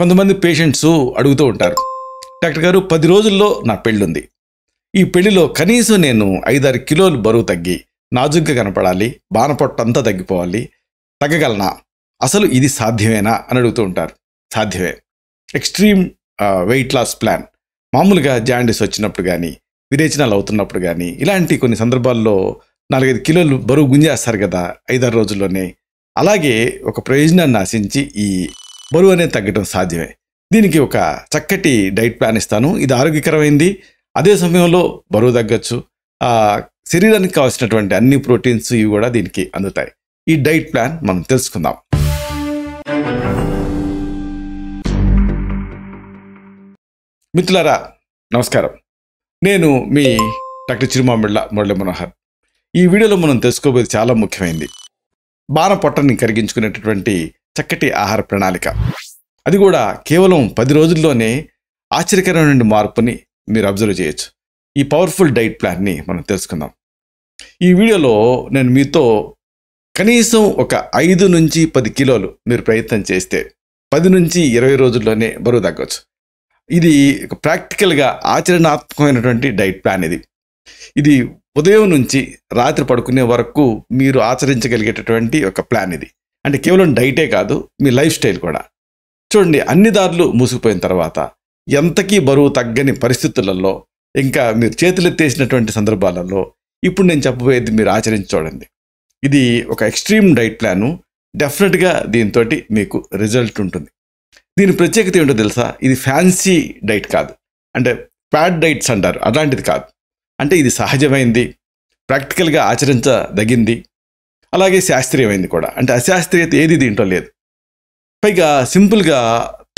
కొంతమంది పేషెంట్స్ అడుగుతూ ఉంటారు డాక్టర్ గారు పది రోజుల్లో నా పెళ్ళుంది ఈ పెళ్లిలో కనీసం నేను ఐదారు కిలోలు బరువు తగ్గి నాజుగ్గా కనపడాలి బానపొట్టంతా తగ్గిపోవాలి తగ్గగలనా అసలు ఇది సాధ్యమేనా అని అడుగుతూ ఉంటారు సాధ్యమే ఎక్స్ట్రీమ్ వెయిట్ లాస్ ప్లాన్ మామూలుగా జాండీస్ వచ్చినప్పుడు కానీ విరేచనాలు అవుతున్నప్పుడు కానీ ఇలాంటి కొన్ని సందర్భాల్లో నాలుగైదు కిలోలు బరువు గుంజేస్తారు కదా ఐదారు రోజుల్లోనే అలాగే ఒక ప్రయోజనాన్ని ఆశించి ఈ బరువు అనేది తగ్గడం సాధ్యమే దీనికి ఒక చక్కటి డైట్ ప్లాన్ ఇస్తాను ఇది ఆరోగ్యకరమైంది అదే సమయంలో బరువు తగ్గచ్చు శరీరానికి కావాల్సినటువంటి అన్ని ప్రోటీన్స్ ఇవి కూడా దీనికి అందుతాయి ఈ డైట్ ప్లాన్ మనం తెలుసుకుందాం మిత్రులారా నమస్కారం నేను మీ డాక్టర్ చిరుమామిళ్ళ మురళి మనోహర్ ఈ వీడియోలో మనం తెలుసుకోబోయేది చాలా ముఖ్యమైనది బాణ పొట్టని కరిగించుకునేటటువంటి చక్కటి ఆహార ప్రణాళిక అది కూడా కేవలం పది రోజుల్లోనే ఆశ్చర్యకరమైన మార్పుని మీరు అబ్జర్వ్ చేయొచ్చు ఈ పవర్ఫుల్ డైట్ ప్లాన్ని మనం తెలుసుకుందాం ఈ వీడియోలో నేను మీతో కనీసం ఒక ఐదు నుంచి పది కిలోలు మీరు ప్రయత్నం చేస్తే పది నుంచి ఇరవై రోజుల్లోనే బరువు తగ్గవచ్చు ఇది ప్రాక్టికల్గా ఆచరణాత్మకమైనటువంటి డైట్ ప్లాన్ ఇది ఇది ఉదయం నుంచి రాత్రి పడుకునే వరకు మీరు ఆచరించగలిగేటటువంటి ఒక ప్లాన్ ఇది అంటే కేవలం డైటే కాదు మీ లైఫ్ స్టైల్ కూడా చూడండి అన్ని దారులు మూసిపోయిన తర్వాత ఎంతకీ బరువు తగ్గని పరిస్థితులలో ఇంకా మీరు చేతులెత్తేసినటువంటి సందర్భాలలో ఇప్పుడు నేను చెప్పబోయేది మీరు ఆచరించి చూడండి ఇది ఒక ఎక్స్ట్రీమ్ డైట్ ప్లాను డెఫినెట్గా దీంతో మీకు రిజల్ట్ ఉంటుంది దీని ప్రత్యేకత ఏంటో తెలుసా ఇది ఫ్యాన్సీ డైట్ కాదు అంటే ప్యాడ్ డైట్స్ అంటారు అలాంటిది కాదు అంటే ఇది సహజమైంది ప్రాక్టికల్గా ఆచరించదగింది అలాగే శాస్త్రీయమైంది కూడా అంటే అశాస్త్రీయత ఏది దీంట్లో లేదు పైగా సింపుల్గా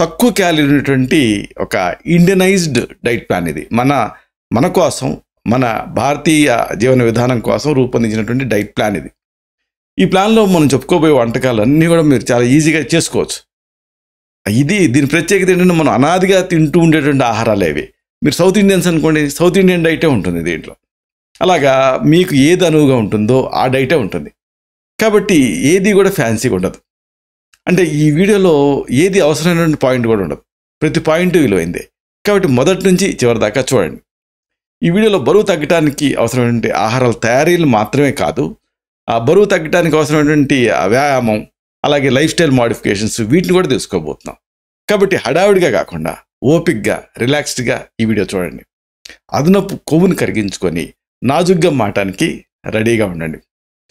తక్కువ క్యాలరీ ఉన్నటువంటి ఒక ఇండియనైజ్డ్ డైట్ ప్లాన్ ఇది మన మన కోసం మన భారతీయ జీవన విధానం కోసం రూపొందించినటువంటి డైట్ ప్లాన్ ఇది ఈ ప్లాన్లో మనం చెప్పుకోబోయే వంటకాలు అన్నీ కూడా మీరు చాలా ఈజీగా చేసుకోవచ్చు ఇది దీని ప్రత్యేకత ఏంటంటే మనం అనాదిగా తింటూ ఉండేటువంటి ఆహారాలు ఏవి మీరు సౌత్ ఇండియన్స్ అనుకోండి సౌత్ ఇండియన్ డైటే ఉంటుంది దీంట్లో అలాగా మీకు ఏది అనువుగా ఉంటుందో ఆ డైటే ఉంటుంది కాబట్టి ఏది కూడా ఫ్యాన్సీగా ఉండదు అంటే ఈ వీడియోలో ఏది అవసరమైన పాయింట్ కూడా ఉండదు ప్రతి పాయింట్ విలువైందే కాబట్టి మొదటి నుంచి చివరి దాకా చూడండి ఈ వీడియోలో బరువు తగ్గడానికి అవసరమైనటువంటి ఆహారాల తయారీలు మాత్రమే కాదు ఆ బరువు తగ్గడానికి అవసరమైనటువంటి వ్యాయామం అలాగే లైఫ్ స్టైల్ మాడిఫికేషన్స్ వీటిని కూడా తెలుసుకోబోతున్నాం కాబట్టి హడావిడిగా కాకుండా ఓపిక్గా రిలాక్స్డ్గా ఈ వీడియో చూడండి అదనపు కొవ్వును కరిగించుకొని నాజుగ్గా మాటానికి రెడీగా ఉండండి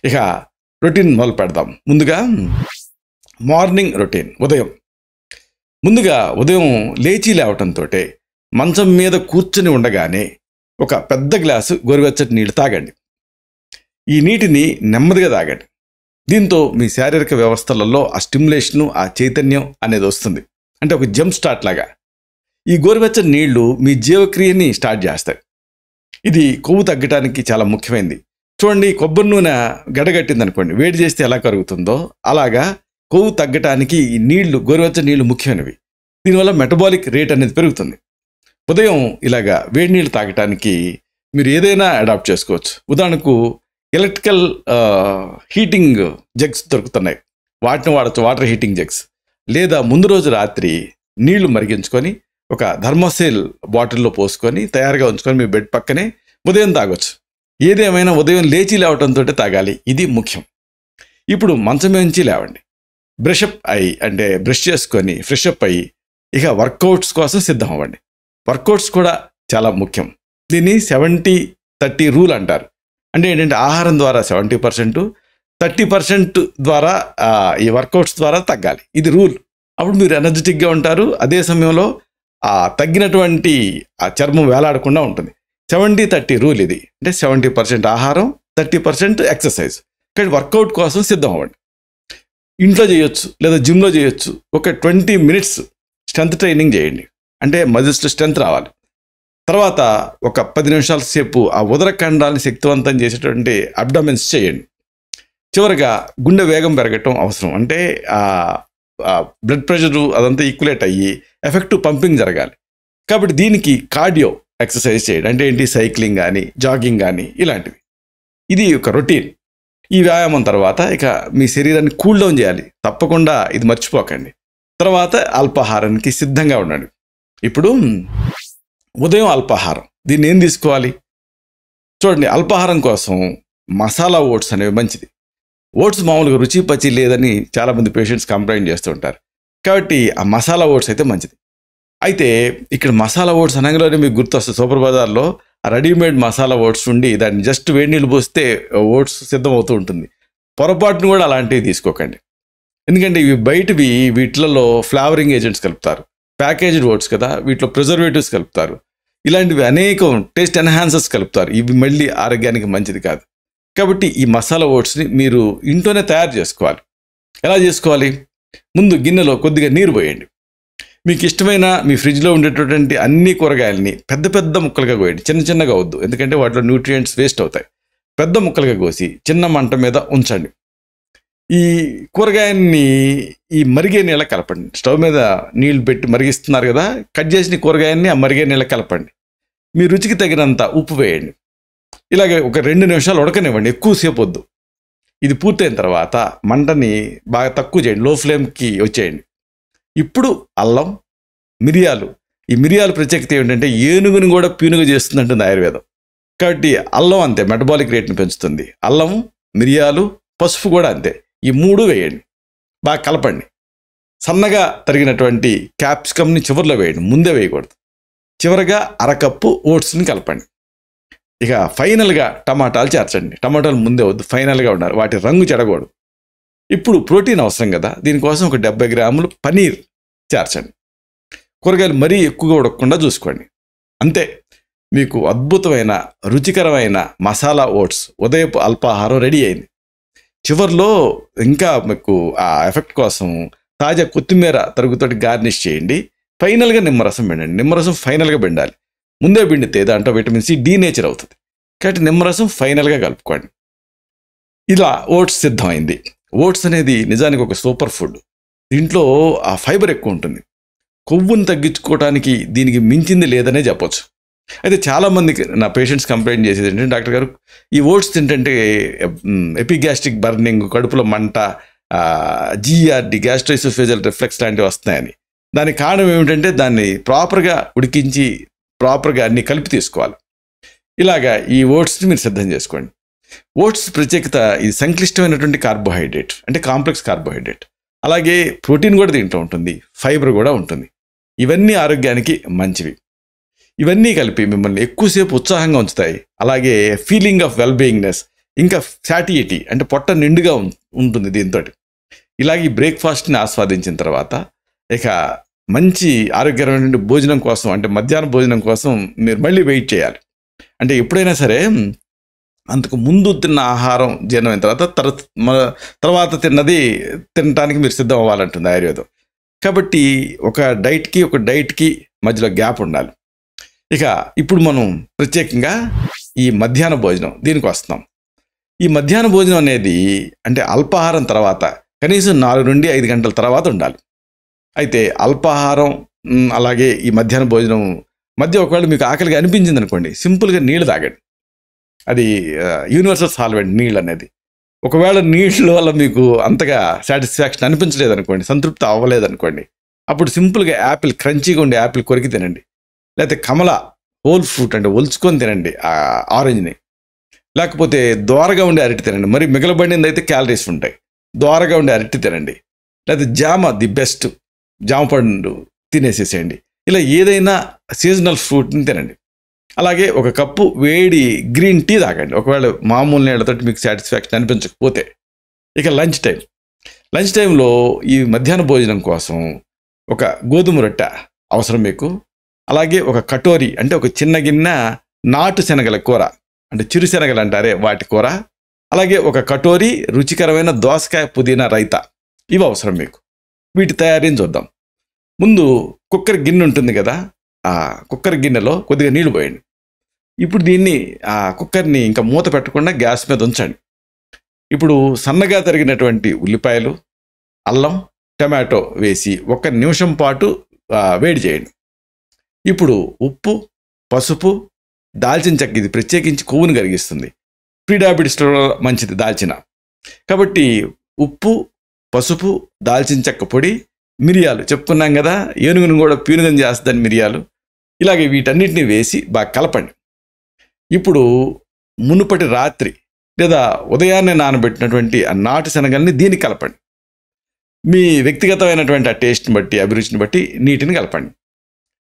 ఇక రొటీన్ మొదలు పెడదాం ముందుగా మార్నింగ్ రొటీన్ ఉదయం ముందుగా ఉదయం లేచి లేవటంతో మంచం మీద కూర్చుని ఉండగానే ఒక పెద్ద గ్లాసు గోరువెచ్చటి నీళ్లు తాగండి ఈ నీటిని నెమ్మదిగా తాగండి దీంతో మీ శారీరక వ్యవస్థలలో ఆ స్టిమ్యులేషను ఆ చైతన్యం అనేది వస్తుంది అంటే ఒక జంప్ స్టార్ట్ లాగా ఈ గోరువెచ్చని నీళ్లు మీ జీవక్రియని స్టార్ట్ చేస్తాయి ఇది కొవ్వు తగ్గటానికి చాలా ముఖ్యమైనది చూడండి కొబ్బరి నూనె గడగట్టింది అనుకోండి వేడి చేస్తే ఎలా కరుగుతుందో అలాగా కొవ్వు తగ్గటానికి నీళ్లు గోరువెచ్చ నీళ్లు ముఖ్యమైనవి దీనివల్ల మెటబాలిక్ రేట్ అనేది పెరుగుతుంది ఉదయం ఇలాగా వేడి నీళ్ళు తాగటానికి మీరు ఏదైనా అడాప్ట్ చేసుకోవచ్చు ఉదాహరణకు ఎలక్ట్రికల్ హీటింగ్ జగ్స్ దొరుకుతున్నాయి వాటిని వాడచ్చు వాటర్ హీటింగ్ జగ్స్ లేదా ముందు రోజు రాత్రి నీళ్లు మరిగించుకొని ఒక ధర్మసేల్ బాటిల్లో పోసుకొని తయారుగా ఉంచుకొని మీ బెడ్ పక్కనే ఉదయం తాగొచ్చు ఏదేమైనా ఉదయం లేచి లేవటంతో తాగాలి ఇది ముఖ్యం ఇప్పుడు మంచమే నుంచి లేవండి బ్రషప్ అయ్యి అంటే బ్రష్ చేసుకొని ఫ్రెషప్ అయ్యి ఇక వర్కౌట్స్ కోసం సిద్ధం అవ్వండి వర్కౌట్స్ కూడా చాలా ముఖ్యం దీన్ని సెవెంటీ థర్టీ రూల్ అంటారు అంటే ఏంటంటే ఆహారం ద్వారా సెవెంటీ పర్సెంట్ థర్టీ పర్సెంట్ ద్వారా ఈ వర్కౌట్స్ ద్వారా తగ్గాలి ఇది రూల్ అప్పుడు మీరు ఎనర్జెటిక్గా ఉంటారు అదే సమయంలో ఆ తగ్గినటువంటి ఆ చర్మం వేలాడకుండా ఉంటుంది సెవెంటీ థర్టీ రూల్ ఇది అంటే సెవెంటీ పర్సెంట్ ఆహారం థర్టీ పర్సెంట్ ఎక్సర్సైజ్ కానీ వర్కౌట్ కోసం సిద్ధం అవ్వండి ఇంట్లో చేయొచ్చు లేదా జిమ్లో చేయొచ్చు ఒక ట్వంటీ మినిట్స్ స్ట్రెంత్ ట్రైనింగ్ చేయండి అంటే మజిల్స్లో స్ట్రెంత్ రావాలి తర్వాత ఒక పది నిమిషాల సేపు ఆ ఉదరఖండాన్ని శక్తివంతం చేసేటువంటి అబ్డమెన్స్ చేయండి చివరిగా గుండె వేగం పెరగటం అవసరం అంటే బ్లడ్ ప్రెషర్ అదంతా ఈక్యులేట్ అయ్యి ఎఫెక్టివ్ పంపింగ్ జరగాలి కాబట్టి దీనికి కార్డియో ఎక్సర్సైజ్ చేయడం అంటే ఏంటి సైక్లింగ్ కానీ జాగింగ్ కానీ ఇలాంటివి ఇది ఒక రొటీన్ ఈ వ్యాయామం తర్వాత ఇక మీ శరీరాన్ని కూల్ డౌన్ చేయాలి తప్పకుండా ఇది మర్చిపోకండి తర్వాత అల్పాహారానికి సిద్ధంగా ఉండండి ఇప్పుడు ఉదయం అల్పాహారం దీన్ని ఏం తీసుకోవాలి చూడండి అల్పాహారం కోసం మసాలా ఓట్స్ అనేవి మంచిది ఓట్స్ మామూలుగా రుచి పచ్చి లేదని చాలామంది పేషెంట్స్ కంప్లైంట్ చేస్తూ ఉంటారు కాబట్టి ఆ మసాలా ఓట్స్ అయితే మంచిది అయితే ఇక్కడ మసాలా ఓట్స్ అనగానే మీకు గుర్తొస్తుంది సూపర్ బజార్లో రెడీమేడ్ మసాలా ఓట్స్ ఉండి దాన్ని జస్ట్ వేడి నీళ్ళు పోస్తే ఓట్స్ సిద్ధమవుతూ ఉంటుంది పొరపాటును కూడా అలాంటివి తీసుకోకండి ఎందుకంటే ఇవి బయటవి వీటిలలో ఫ్లేవరింగ్ ఏజెంట్స్ కలుపుతారు ప్యాకేజ్డ్ ఓట్స్ కదా వీటిలో ప్రిజర్వేటివ్స్ కలుపుతారు ఇలాంటివి అనేకం టేస్ట్ ఎన్హాన్సర్స్ కలుపుతారు ఇవి మళ్ళీ ఆరోగ్యానికి మంచిది కాదు కాబట్టి ఈ మసాలా ఓట్స్ని మీరు ఇంట్లోనే తయారు చేసుకోవాలి ఎలా చేసుకోవాలి ముందు గిన్నెలో కొద్దిగా నీరు పోయండి మీకు ఇష్టమైన మీ ఫ్రిడ్జ్లో ఉండేటటువంటి అన్ని కూరగాయలని పెద్ద పెద్ద ముక్కలుగా కోయండి చిన్న చిన్నగా వద్దు ఎందుకంటే వాటిలో న్యూట్రియంట్స్ వేస్ట్ అవుతాయి పెద్ద ముక్కలుగా కోసి చిన్న మంట మీద ఉంచండి ఈ కూరగాయన్ని ఈ మరిగే నీళ్ళ కలపండి స్టవ్ మీద నీళ్ళు పెట్టి మరిగిస్తున్నారు కదా కట్ చేసిన కూరగాయన్ని ఆ మరిగే నీళ్ళ కలపండి మీ రుచికి తగినంత ఉప్పు వేయండి ఇలాగే ఒక రెండు నిమిషాలు ఉడకనివ్వండి ఎక్కువసేపు వద్దు ఇది పూర్తయిన తర్వాత మంటని బాగా తక్కువ చేయండి లో ఫ్లేమ్కి వచ్చేయండి ఇప్పుడు అల్లం మిరియాలు ఈ మిరియాలు ప్రత్యేకత ఏంటంటే ఏనుగుని కూడా పీనుగ అంటుంది ఆయుర్వేదం కాబట్టి అల్లం అంతే మెటబాలిక్ రేట్ని పెంచుతుంది అల్లం మిరియాలు పసుపు కూడా అంతే ఈ మూడు వేయండి బాగా కలపండి సన్నగా తరిగినటువంటి క్యాప్సికమ్ని చివరిలో వేయండి ముందే వేయకూడదు చివరగా అరకప్పు ఓట్స్ని కలపండి ఇక ఫైనల్గా టమాటాలు చేర్చండి టమాటాలు ముందే వద్దు ఫైనల్గా ఉండాలి వాటి రంగు చెడకూడదు ఇప్పుడు ప్రోటీన్ అవసరం కదా దీనికోసం ఒక డెబ్బై గ్రాములు పనీర్ చేర్చండి కూరగాయలు మరీ ఎక్కువగా ఉడకకుండా చూసుకోండి అంతే మీకు అద్భుతమైన రుచికరమైన మసాలా ఓట్స్ ఉదయపు అల్పాహారం రెడీ అయింది చివరిలో ఇంకా మీకు ఆ ఎఫెక్ట్ కోసం తాజా కొత్తిమీర తరుగుతోటి గార్నిష్ చేయండి ఫైనల్గా నిమ్మరసం పిండండి నిమ్మరసం ఫైనల్గా పిండాలి ముందే పిండితే దాంట్లో విటమిన్ సి డీనేచర్ అవుతుంది కాబట్టి నిమ్మరసం ఫైనల్గా కలుపుకోండి ఇలా ఓట్స్ సిద్ధమైంది ఓట్స్ అనేది నిజానికి ఒక సూపర్ ఫుడ్ దీంట్లో ఆ ఫైబర్ ఎక్కువ ఉంటుంది కొవ్వును తగ్గించుకోవడానికి దీనికి మించింది లేదనే చెప్పొచ్చు అయితే చాలామందికి నా పేషెంట్స్ కంప్లైంట్ చేసేది ఏంటంటే డాక్టర్ గారు ఈ ఓట్స్ తింటే ఎపిగ్యాస్ట్రిక్ బర్నింగ్ కడుపులో మంట జిఆర్డి e గ్యాస్ట్రైసోఫేజల్ రిఫ్లెక్స్ లాంటివి వస్తున్నాయని దానికి కారణం ఏమిటంటే దాన్ని ప్రాపర్గా ఉడికించి ప్రాపర్గా అన్ని కలిపి తీసుకోవాలి ఇలాగా ఈ ఓట్స్ని మీరు సిద్ధం చేసుకోండి ఓట్స్ ప్రత్యేకత ఇది సంక్లిష్టమైనటువంటి కార్బోహైడ్రేట్ అంటే కాంప్లెక్స్ కార్బోహైడ్రేట్ అలాగే ప్రోటీన్ కూడా తింటూ ఉంటుంది ఫైబర్ కూడా ఉంటుంది ఇవన్నీ ఆరోగ్యానికి మంచివి ఇవన్నీ కలిపి మిమ్మల్ని ఎక్కువసేపు ఉత్సాహంగా ఉంచుతాయి అలాగే ఫీలింగ్ ఆఫ్ వెల్బీయింగ్నెస్ ఇంకా సాటియిటీ అంటే పొట్ట నిండుగా ఉంటుంది దీంతో ఇలాగే బ్రేక్ఫాస్ట్ని ఆస్వాదించిన తర్వాత ఇక మంచి ఆరోగ్యకరమైన భోజనం కోసం అంటే మధ్యాహ్న భోజనం కోసం మీరు మళ్ళీ వెయిట్ చేయాలి అంటే ఎప్పుడైనా సరే అంతకు ముందు తిన్న ఆహారం జీర్ణమైన తర్వాత తర్వాత తిన్నది తినడానికి మీరు సిద్ధం అవ్వాలంటుంది ఆయుర్వేదం కాబట్టి ఒక డైట్కి ఒక డైట్కి మధ్యలో గ్యాప్ ఉండాలి ఇక ఇప్పుడు మనం ప్రత్యేకంగా ఈ మధ్యాహ్న భోజనం దీనికి వస్తున్నాం ఈ మధ్యాహ్న భోజనం అనేది అంటే అల్పాహారం తర్వాత కనీసం నాలుగు నుండి ఐదు గంటల తర్వాత ఉండాలి అయితే అల్పాహారం అలాగే ఈ మధ్యాహ్న భోజనం మధ్య ఒకవేళ మీకు ఆకలిగా అనిపించింది అనుకోండి సింపుల్గా నీళ్ళు తాగండి అది యూనివర్సల్ సాల్వెంట్ నీళ్ళు అనేది ఒకవేళ నీళ్ళు వల్ల మీకు అంతగా సాటిస్ఫాక్షన్ అనిపించలేదు అనుకోండి సంతృప్తి అవ్వలేదు అనుకోండి అప్పుడు సింపుల్గా యాపిల్ క్రంచీగా ఉండే యాపిల్ కొరికి తినండి లేకపోతే కమల హోల్ ఫ్రూట్ అండి ఒలుచుకొని తినండి ఆరెంజ్ని లేకపోతే ద్వారగా ఉండే అరటి తినండి మరి మిగలబడింది అయితే క్యాలరీస్ ఉంటాయి ద్వారగా ఉండే అరటి తినండి లేకపోతే జామ ది బెస్ట్ జామ పండు తినేసేసేయండి ఇలా ఏదైనా సీజనల్ ఫ్రూట్ని తినండి అలాగే ఒక కప్పు వేడి గ్రీన్ టీ తాగండి ఒకవేళ మామూలు నీళ్ళతో మీకు సాటిస్ఫాక్షన్ అనిపించకపోతే ఇక లంచ్ టైం లంచ్ టైంలో ఈ మధ్యాహ్న భోజనం కోసం ఒక గోధుమ రొట్టె అవసరం మీకు అలాగే ఒక కటోరి అంటే ఒక చిన్న గిన్న నాటు శనగల కూర అంటే చిరుశనగలు అంటారే వాటి కూర అలాగే ఒక కటోరి రుచికరమైన దోసకాయ పుదీనా రైతా ఇవి అవసరం మీకు వీటి తయారీని చూద్దాం ముందు కుక్కర్ గిన్నె ఉంటుంది కదా ఆ కుక్కర్ గిన్నెలో కొద్దిగా నీళ్లు పోయండి ఇప్పుడు దీన్ని ఆ కుక్కర్ని ఇంకా మూత పెట్టకుండా గ్యాస్ మీద ఉంచండి ఇప్పుడు సన్నగా తరిగినటువంటి ఉల్లిపాయలు అల్లం టమాటో వేసి ఒక నిమిషం పాటు వేడి చేయండి ఇప్పుడు ఉప్పు పసుపు దాల్చిన చెక్క ఇది ప్రత్యేకించి కొవ్వును కరిగిస్తుంది ప్రీడాబిటిస్లో మంచిది దాల్చిన కాబట్టి ఉప్పు పసుపు దాల్చిన చెక్క పొడి మిరియాలు చెప్పుకున్నాం కదా ఏనుగును కూడా పీనుగం చేస్తుందని మిరియాలు ఇలాగే వీటన్నిటిని వేసి బాగా కలపండి ఇప్పుడు మునుపటి రాత్రి లేదా ఉదయాన్నే నానబెట్టినటువంటి ఆ నాటు శనగల్ని దీనికి కలపండి మీ వ్యక్తిగతమైనటువంటి ఆ టేస్ట్ని బట్టి అభిరుచిని బట్టి నీటిని కలపండి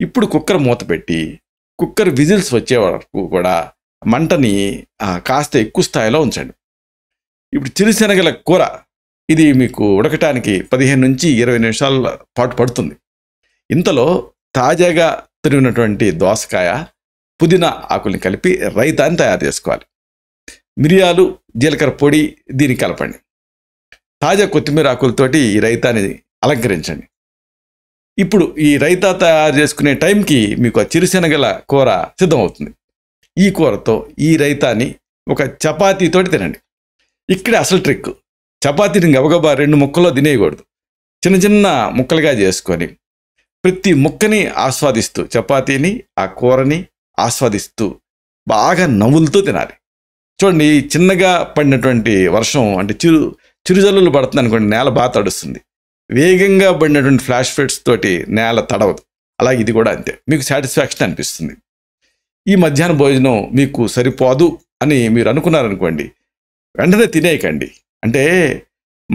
ఇప్పుడు కుక్కర్ మూత పెట్టి కుక్కర్ విజిల్స్ వచ్చే వరకు కూడా మంటని కాస్త ఎక్కువ స్థాయిలో ఉంచండి ఇప్పుడు చిరుశనగల కూర ఇది మీకు ఉడకటానికి పదిహేను నుంచి ఇరవై నిమిషాల పాటు పడుతుంది ఇంతలో తాజాగా తిరిగినటువంటి దోసకాయ పుదీనా ఆకుల్ని కలిపి రైతాన్ని తయారు చేసుకోవాలి మిరియాలు జీలకర్ర పొడి దీన్ని కలపండి తాజా కొత్తిమీర ఆకులతోటి ఈ రైతాన్ని అలంకరించండి ఇప్పుడు ఈ రైతా తయారు చేసుకునే టైంకి మీకు ఆ చిరుశనగల కూర సిద్ధమవుతుంది ఈ కూరతో ఈ రైతాని ఒక చపాతీతోటి తినండి ఇక్కడే అసలు ట్రిక్ చపాతీని గబగబా రెండు ముక్కల్లో తినేయకూడదు చిన్న చిన్న ముక్కలుగా చేసుకొని ప్రతి ముక్కని ఆస్వాదిస్తూ చపాతీని ఆ కూరని ఆస్వాదిస్తూ బాగా నవ్వులతో తినాలి చూడండి చిన్నగా పడినటువంటి వర్షం అంటే చిరు చిరుజల్లులు పడుతుంది అనుకోండి నేల బాగా తడుస్తుంది వేగంగా పడినటువంటి ఫ్లాష్ ఫ్లడ్స్ తోటి నేల తడవదు అలాగే ఇది కూడా అంతే మీకు సాటిస్ఫాక్షన్ అనిపిస్తుంది ఈ మధ్యాహ్న భోజనం మీకు సరిపోదు అని మీరు అనుకున్నారనుకోండి వెంటనే తినేయకండి అంటే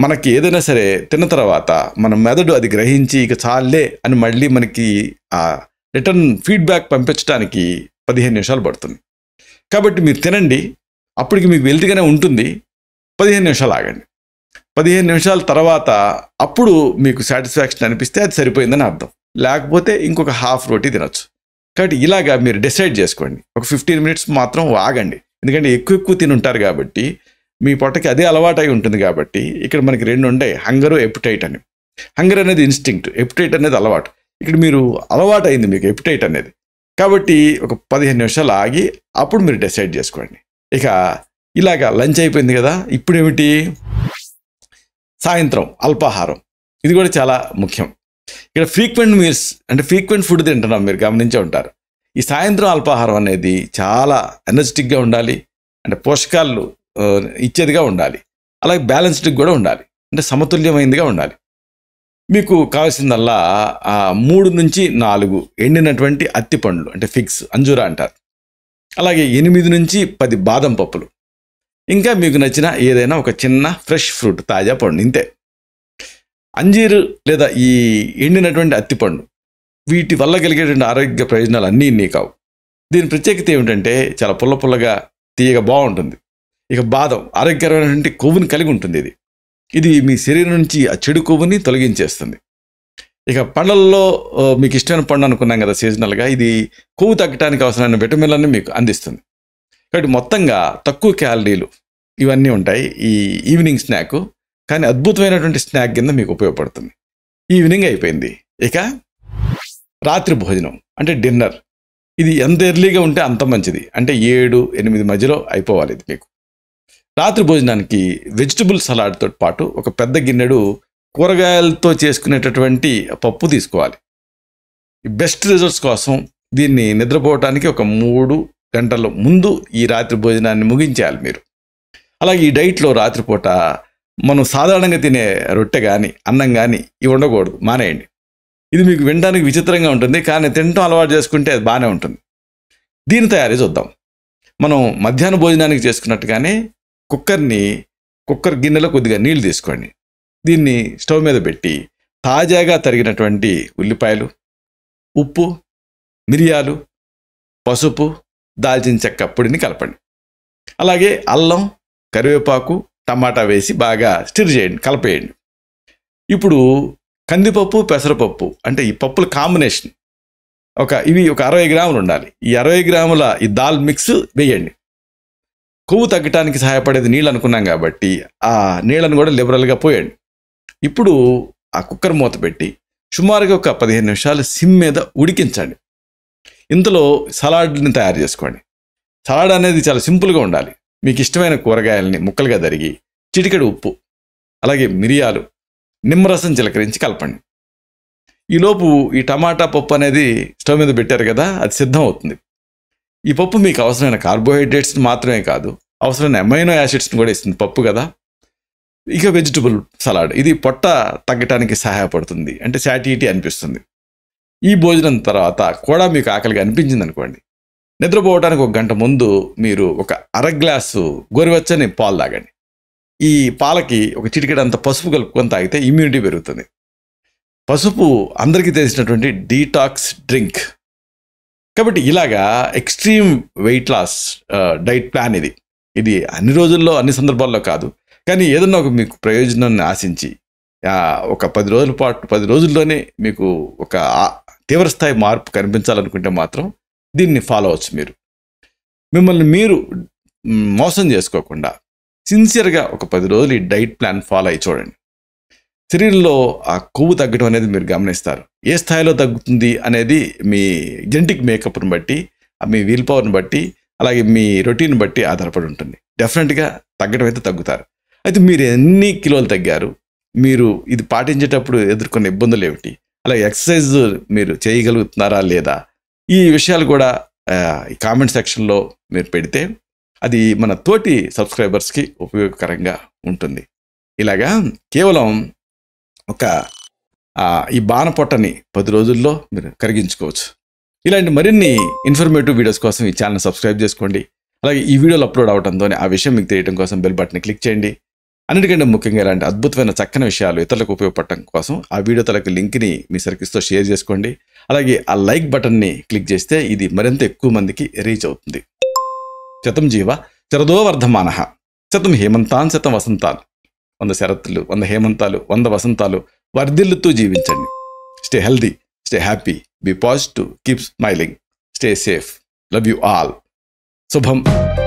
మనకి ఏదైనా సరే తిన్న తర్వాత మన మెదడు అది గ్రహించి ఇక చాలే అని మళ్ళీ మనకి ఆ రిటర్న్ ఫీడ్బ్యాక్ పంపించడానికి పదిహేను నిమిషాలు పడుతుంది కాబట్టి మీరు తినండి అప్పటికి మీకు వెళ్తిగానే ఉంటుంది పదిహేను నిమిషాలు ఆగండి పదిహేను నిమిషాల తర్వాత అప్పుడు మీకు సాటిస్ఫాక్షన్ అనిపిస్తే అది సరిపోయిందని అర్థం లేకపోతే ఇంకొక హాఫ్ రోటీ తినొచ్చు కాబట్టి ఇలాగా మీరు డిసైడ్ చేసుకోండి ఒక ఫిఫ్టీన్ మినిట్స్ మాత్రం ఆగండి ఎందుకంటే ఎక్కువ ఎక్కువ తినుంటారు కాబట్టి మీ పొట్టకి అదే అలవాటై ఉంటుంది కాబట్టి ఇక్కడ మనకి రెండు ఉంటాయి హంగరు ఎపిటైట్ అని హంగర్ అనేది ఇన్స్టింక్ట్ ఎపిటైట్ అనేది అలవాటు ఇక్కడ మీరు అలవాటు అయింది మీకు ఎపిటైట్ అనేది కాబట్టి ఒక పదిహేను నిమిషాలు ఆగి అప్పుడు మీరు డిసైడ్ చేసుకోండి ఇక ఇలాగ లంచ్ అయిపోయింది కదా ఇప్పుడు ఏమిటి సాయంత్రం అల్పాహారం ఇది కూడా చాలా ముఖ్యం ఇక్కడ ఫ్రీక్వెంట్ మీల్స్ అంటే ఫ్రీక్వెంట్ ఫుడ్ తింటున్నాం మీరు గమనించే ఉంటారు ఈ సాయంత్రం అల్పాహారం అనేది చాలా ఎనర్జెటిక్గా ఉండాలి అంటే పోషకాలు ఇచ్చేదిగా ఉండాలి అలాగే బ్యాలెన్స్డ్ కూడా ఉండాలి అంటే సమతుల్యమైనదిగా ఉండాలి మీకు కావాల్సిందల్లా మూడు నుంచి నాలుగు ఎండినటువంటి అత్తి పండ్లు అంటే ఫిక్స్ అంజూరా అంటారు అలాగే ఎనిమిది నుంచి పది బాదం పప్పులు ఇంకా మీకు నచ్చిన ఏదైనా ఒక చిన్న ఫ్రెష్ ఫ్రూట్ తాజా పండు ఇంతే అంజీరు లేదా ఈ ఎండినటువంటి అత్తిపండు వీటి వల్ల కలిగేటువంటి ఆరోగ్య ప్రయోజనాలు అన్నీ ఇన్ని కావు దీని ప్రత్యేకత ఏమిటంటే చాలా పుల్ల పుల్లగా తీయగా బాగుంటుంది ఇక బాధ ఆరోగ్యకరమైనటువంటి కొవ్వుని కలిగి ఉంటుంది ఇది ఇది మీ శరీరం నుంచి ఆ చెడు కొవ్వుని తొలగించేస్తుంది ఇక పండ్లల్లో మీకు ఇష్టమైన పండు అనుకున్నాం కదా సీజనల్గా ఇది కొవ్వు తగ్గడానికి అవసరమైన విటమిన్లను మీకు అందిస్తుంది కాబట్టి మొత్తంగా తక్కువ క్యాలరీలు ఇవన్నీ ఉంటాయి ఈ ఈవినింగ్ స్నాక్ కానీ అద్భుతమైనటువంటి స్నాక్ కింద మీకు ఉపయోగపడుతుంది ఈవినింగ్ అయిపోయింది ఇక రాత్రి భోజనం అంటే డిన్నర్ ఇది ఎంత ఎర్లీగా ఉంటే అంత మంచిది అంటే ఏడు ఎనిమిది మధ్యలో అయిపోవాలి ఇది మీకు రాత్రి భోజనానికి వెజిటబుల్ సలాడ్తో పాటు ఒక పెద్ద గిన్నెడు కూరగాయలతో చేసుకునేటటువంటి పప్పు తీసుకోవాలి బెస్ట్ రిజల్ట్స్ కోసం దీన్ని నిద్రపోవటానికి ఒక మూడు గంటల ముందు ఈ రాత్రి భోజనాన్ని ముగించేయాలి మీరు అలాగే ఈ డైట్లో రాత్రిపూట మనం సాధారణంగా తినే రొట్టె కానీ అన్నం కానీ ఇవి ఉండకూడదు మానేయండి ఇది మీకు వినడానికి విచిత్రంగా ఉంటుంది కానీ తినటం అలవాటు చేసుకుంటే అది బాగానే ఉంటుంది దీని తయారీ చూద్దాం మనం మధ్యాహ్న భోజనానికి చేసుకున్నట్టుగానే కుక్కర్ని కుక్కర్ గిన్నెలో కొద్దిగా నీళ్లు తీసుకోండి దీన్ని స్టవ్ మీద పెట్టి తాజాగా తరిగినటువంటి ఉల్లిపాయలు ఉప్పు మిరియాలు పసుపు దాల్చిన చెక్క పొడిని కలపండి అలాగే అల్లం కరివేపాకు టమాటా వేసి బాగా స్టిర్ చేయండి కలపేయండి ఇప్పుడు కందిపప్పు పెసరపప్పు అంటే ఈ పప్పుల కాంబినేషన్ ఒక ఇవి ఒక అరవై గ్రాములు ఉండాలి ఈ అరవై గ్రాముల ఈ దాల్ మిక్స్ వేయండి కొవ్వు తగ్గటానికి సహాయపడేది నీళ్ళు అనుకున్నాం కాబట్టి ఆ నీళ్ళను కూడా లిబరల్గా పోయాడు ఇప్పుడు ఆ కుక్కర్ మూత పెట్టి సుమారుగా ఒక పదిహేను నిమిషాలు సిమ్ మీద ఉడికించండి ఇంతలో సలాడ్ని తయారు చేసుకోండి సలాడ్ అనేది చాలా సింపుల్గా ఉండాలి మీకు ఇష్టమైన కూరగాయలని ముక్కలుగా తరిగి చిటికెడు ఉప్పు అలాగే మిరియాలు నిమ్మరసం చిలకరించి కలపండి ఈలోపు ఈ టమాటా పప్పు అనేది స్టవ్ మీద పెట్టారు కదా అది సిద్ధం అవుతుంది ఈ పప్పు మీకు అవసరమైన కార్బోహైడ్రేట్స్ మాత్రమే కాదు అవసరమైన అమైనో యాసిడ్స్ని కూడా ఇస్తుంది పప్పు కదా ఇక వెజిటబుల్ సలాడ్ ఇది పొట్ట తగ్గటానికి సహాయపడుతుంది అంటే శాటిటీ అనిపిస్తుంది ఈ భోజనం తర్వాత కూడా మీకు ఆకలిగా అనిపించింది అనుకోండి నిద్రపోవడానికి ఒక గంట ముందు మీరు ఒక అర గ్లాసు గోరువెచ్చని పాలు తాగండి ఈ పాలకి ఒక చిటికెడంత పసుపు కలుపుకొని తాగితే ఇమ్యూనిటీ పెరుగుతుంది పసుపు అందరికీ తెలిసినటువంటి డీటాక్స్ డ్రింక్ కాబట్టి ఇలాగా extreme weight loss diet plan ఇది ఇది అన్ని రోజుల్లో అన్ని సందర్భాల్లో కాదు కానీ ఏదన్నా ఒక మీకు ప్రయోజనాన్ని ఆశించి ఒక పది రోజుల పాటు పది రోజుల్లోనే మీకు ఒక తీవ్రస్థాయి మార్పు కనిపించాలనుకుంటే మాత్రం దీన్ని ఫాలో అవచ్చు మీరు మిమ్మల్ని మీరు మోసం చేసుకోకుండా సిన్సియర్గా ఒక పది రోజులు ఈ డైట్ ప్లాన్ ఫాలో అయ్యి చూడండి శరీరంలో ఆ కొవ్వు తగ్గడం అనేది మీరు గమనిస్తారు ఏ స్థాయిలో తగ్గుతుంది అనేది మీ జెంటిక్ మేకప్ను బట్టి మీ వీల్ పవర్ని బట్టి అలాగే మీ రొటీన్ బట్టి ఆధారపడి ఉంటుంది డెఫినెట్గా తగ్గడం అయితే తగ్గుతారు అయితే మీరు ఎన్ని కిలోలు తగ్గారు మీరు ఇది పాటించేటప్పుడు ఎదుర్కొనే ఇబ్బందులు ఏమిటి అలాగే ఎక్సర్సైజ్ మీరు చేయగలుగుతున్నారా లేదా ఈ విషయాలు కూడా ఈ కామెంట్ సెక్షన్లో మీరు పెడితే అది మన తోటి సబ్స్క్రైబర్స్కి ఉపయోగకరంగా ఉంటుంది ఇలాగా కేవలం ఒక ఈ బాణ పొట్టని పది రోజుల్లో మీరు కరిగించుకోవచ్చు ఇలాంటి మరిన్ని ఇన్ఫర్మేటివ్ వీడియోస్ కోసం ఈ ఛానల్ సబ్స్క్రైబ్ చేసుకోండి అలాగే ఈ వీడియోలు అప్లోడ్ అవడంతో ఆ విషయం మీకు తెలియడం కోసం బెల్ బటన్ క్లిక్ చేయండి అన్నిటికంటే ముఖ్యంగా ఇలాంటి అద్భుతమైన చక్కని విషయాలు ఇతరులకు ఉపయోగపడటం కోసం ఆ వీడియో తలకు లింక్ని మీ సర్కిల్స్తో షేర్ చేసుకోండి అలాగే ఆ లైక్ బటన్ని క్లిక్ చేస్తే ఇది మరింత ఎక్కువ మందికి రీచ్ అవుతుంది శతం జీవ చరదో వర్ధమాన శతం హేమంతాన్ శతం వసంతాన్ వంద శరత్తులు వంద హేమంతాలు వంద వసంతాలు వర్ధిల్లుతూ జీవించండి stay healthy stay happy be positive keep smiling stay safe love you all శుభం